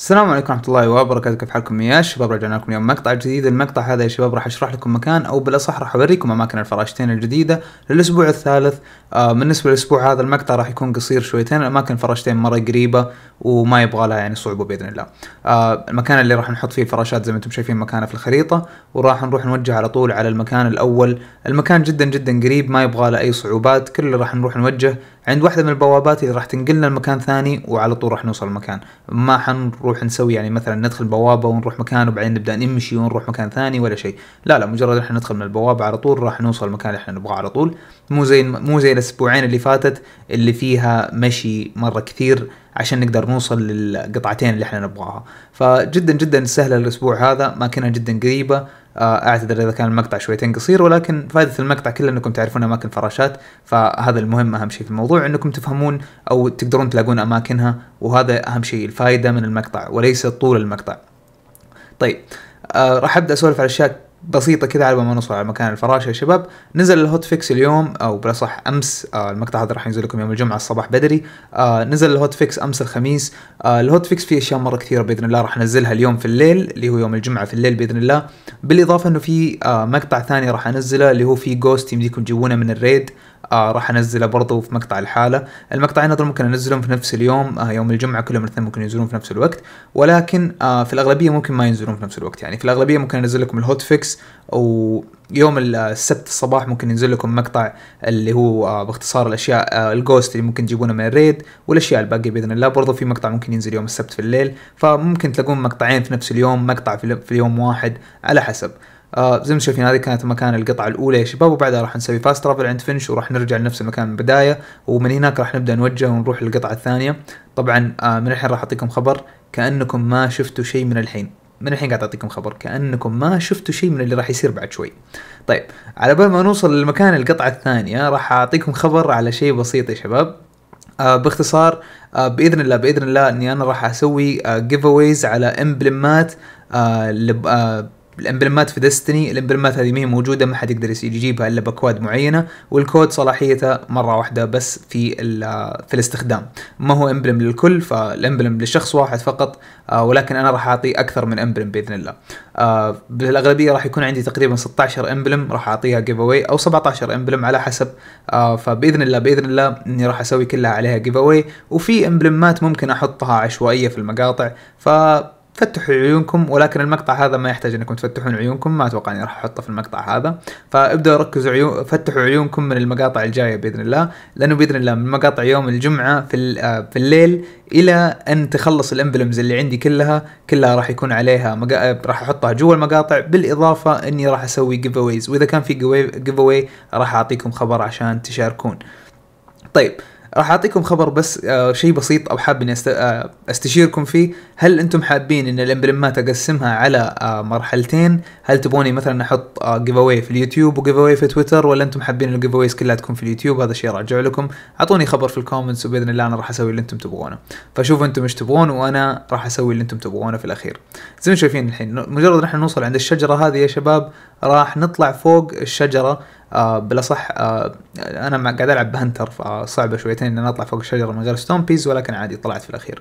السلام عليكم ورحمة الله وبركاته كيف حالكم يا شباب رجعنا لكم اليوم مقطع جديد المقطع هذا يا شباب راح اشرح لكم مكان او بالاصح راح اوريكم اماكن الفراشتين الجديدة للاسبوع الثالث آه بالنسبة للاسبوع هذا المقطع راح يكون قصير شويتين الاماكن الفراشتين مرة قريبة وما يبغى لها يعني صعوبة باذن الله آه المكان اللي راح نحط فيه الفراشات زي ما انتم شايفين مكانه في الخريطة وراح نروح نوجه على طول على المكان الاول المكان جدا جدا قريب ما يبغى له اي صعوبات كل اللي راح نروح نوجه عند واحده من البوابات اللي راح تنقلنا لمكان ثاني وعلى طول راح نوصل المكان ما حنروح نسوي يعني مثلا ندخل بوابه ونروح مكان وبعدين نبدا نمشي ونروح مكان ثاني ولا شيء لا لا مجرد احنا ندخل من البوابه على طول راح نوصل المكان اللي احنا نبغاه على طول مو زي مو زي الاسبوعين اللي فاتت اللي فيها مشي مره كثير عشان نقدر نوصل للقطعتين اللي احنا نبغاها فجدا جدا سهله الاسبوع هذا اماكنها جدا قريبه آه، اعتذر اذا كان المقطع شويتين قصير ولكن فائده المقطع كله انكم تعرفون اماكن فراشات فهذا المهم اهم شيء في الموضوع انكم تفهمون او تقدرون تلاقون اماكنها وهذا اهم شيء الفائده من المقطع وليس طول المقطع. طيب آه راح ابدا اسولف على اشياء بسيطه كذا على ما نوصل على مكان الفراشه يا شباب نزل الهوت فيكس اليوم او بالاصح امس آه المقطع هذا راح ينزل لكم يوم الجمعه الصباح بدري آه نزل الهوت فيكس امس الخميس آه الهوت فيكس فيه اشياء مره كثيره باذن الله راح انزلها اليوم في الليل اللي هو يوم الجمعه في الليل باذن الله بالاضافه انه في آه مقطع ثاني راح انزله اللي هو في جوست يمديكم تجيبونه من الريد آه راح انزله برضو في مقطع الحاله المقطعين هذول ممكن انزلهم في نفس اليوم آه يوم الجمعه كلهم الاثنين ممكن ينزلون في نفس الوقت ولكن آه في الاغلبيه ممكن ما ينزلون في نفس الوقت يعني في الاغلبيه ممكن انزل لكم الهوت فيكس ويوم السبت الصباح ممكن ينزل لكم مقطع اللي هو آه باختصار الاشياء آه الجوست اللي ممكن تجيبونه من الريد والاشياء الباقيه باذن الله برضو في مقطع ممكن ينزل يوم السبت في الليل فممكن تلاقون مقطعين في نفس اليوم مقطع في, في اليوم واحد على حسب آه زي ما شايفين هذه كانت مكان القطعة الأولى يا شباب وبعدها راح نسوي فاست ترافل عند فنش وراح نرجع لنفس المكان من البداية ومن هناك راح نبدأ نوجه ونروح للقطعة الثانية طبعا آه من الحين راح أعطيكم خبر كأنكم ما شفتوا شيء من الحين من الحين قاعد أعطيكم خبر كأنكم ما شفتوا شيء من اللي راح يصير بعد شوي طيب على بال ما نوصل للمكان القطعة الثانية راح أعطيكم خبر على شيء بسيط يا شباب آه باختصار آه باذن الله باذن الله اني انا راح اسوي جيف آه اويز على امبلمات آه، آه، الامبلمات في ديستني الامبلمات هذه هي موجوده ما حد يقدر يجيبها الا باكواد معينه والكود صلاحيته مره واحده بس في في الاستخدام ما هو امبلم للكل فالامبلم لشخص واحد فقط آه ولكن انا راح اعطي اكثر من امبلم باذن الله آه بالاغلبيه راح يكون عندي تقريبا 16 امبلم راح اعطيها جيف اواي او 17 امبلم على حسب آه فباذن الله باذن الله اني راح اسوي كلها عليها جيف اواي وفي امبلمات ممكن احطها عشوائيه في المقاطع ف فتحوا عيونكم ولكن المقطع هذا ما يحتاج انكم تفتحون عيونكم ما اتوقع اني راح احطه في المقطع هذا فابداوا ركزوا عيون فتحوا عيونكم من المقاطع الجايه باذن الله لانه باذن الله من مقاطع يوم الجمعه في آه، في الليل الى ان تخلص الامبلمز اللي عندي كلها كلها راح يكون عليها مقا... آه، راح احطها جوا المقاطع بالاضافه اني راح اسوي جيف اويز واذا كان في جيف اوي راح اعطيكم خبر عشان تشاركون طيب راح اعطيكم خبر بس آه، شيء بسيط او حاب اني آه، استشيركم فيه هل انتم حابين ان الامبريمات اقسمها على آه، مرحلتين هل تبوني مثلا احط جيف اواي في اليوتيوب وجيف اواي في تويتر ولا انتم حابين الجيف اويز كلها تكون في اليوتيوب هذا شيء راجع لكم اعطوني خبر في الكومنتس وباذن الله انا راح اسوي اللي انتم تبغونه فشوفوا انتم ايش تبغون وانا راح اسوي اللي انتم تبغونه في الاخير زي ما شايفين الحين مجرد نحن نوصل عند الشجره هذه يا شباب راح نطلع فوق الشجره آه بالاصح آه انا قاعد العب بهنتر فصعبه شويتين ان اطلع فوق الشجره من غير ستون بيز ولكن عادي طلعت في الاخير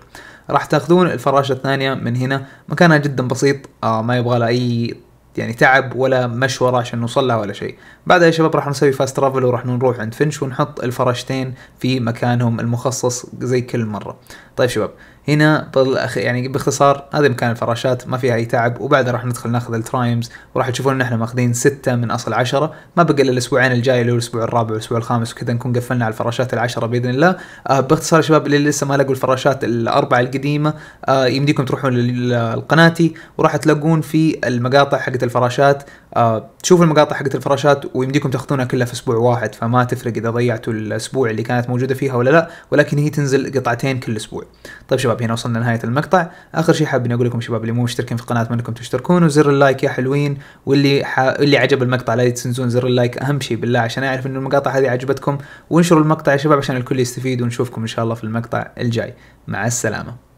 راح تاخذون الفراشه الثانيه من هنا مكانها جدا بسيط آه ما يبغى لها اي يعني تعب ولا مشوره عشان نوصل لها ولا شيء بعدها يا شباب راح نسوي فاست ترافل وراح نروح عند فنش ونحط الفراشتين في مكانهم المخصص زي كل مره طيب شباب هنا طل يعني باختصار هذا مكان الفراشات ما فيها اي تعب وبعدها راح ندخل ناخذ الترايمز وراح تشوفون ان احنا ماخذين ستة من اصل عشرة ما بقى الا الاسبوعين الجاي اللي هو الاسبوع الرابع والاسبوع الخامس وكذا نكون قفلنا على الفراشات العشرة باذن الله آه باختصار يا شباب اللي لسه ما لقوا الفراشات الاربعة القديمة آه يمديكم تروحون لقناتي وراح تلاقون في المقاطع حقت الفراشات آه تشوفوا المقاطع حقت الفراشات ويمديكم تاخذونها كلها في اسبوع واحد فما تفرق اذا ضيعتوا الاسبوع اللي كانت موجودة فيها ولا لا ولكن هي تنزل قطعتين كل اسبوع طيب شباب شباب هنا وصلنا لنهايه المقطع اخر شيء حاب اقول لكم شباب اللي مو مشتركين في القناه منكم تشتركون وزر اللايك يا حلوين واللي ح... اللي عجب المقطع لا تنسون زر اللايك اهم شيء بالله عشان اعرف ان المقاطع هذه عجبتكم وانشروا المقطع يا شباب عشان الكل يستفيد ونشوفكم ان شاء الله في المقطع الجاي مع السلامه